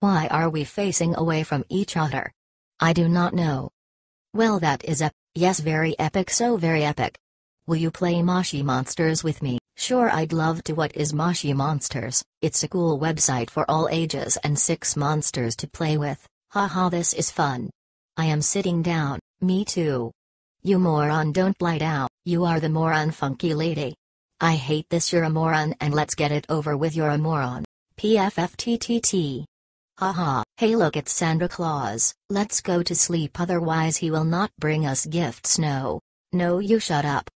Why are we facing away from each other? I do not know. Well that is a, yes very epic so very epic. Will you play Moshi Monsters with me? Sure I'd love to what is Moshi Monsters, it's a cool website for all ages and 6 monsters to play with, haha this is fun. I am sitting down, me too. You moron don't light out, you are the moron funky lady. I hate this you're a moron and let's get it over with you're a moron. PFFTTT Haha, hey look at Santa Claus, let's go to sleep otherwise he will not bring us gifts no. No you shut up.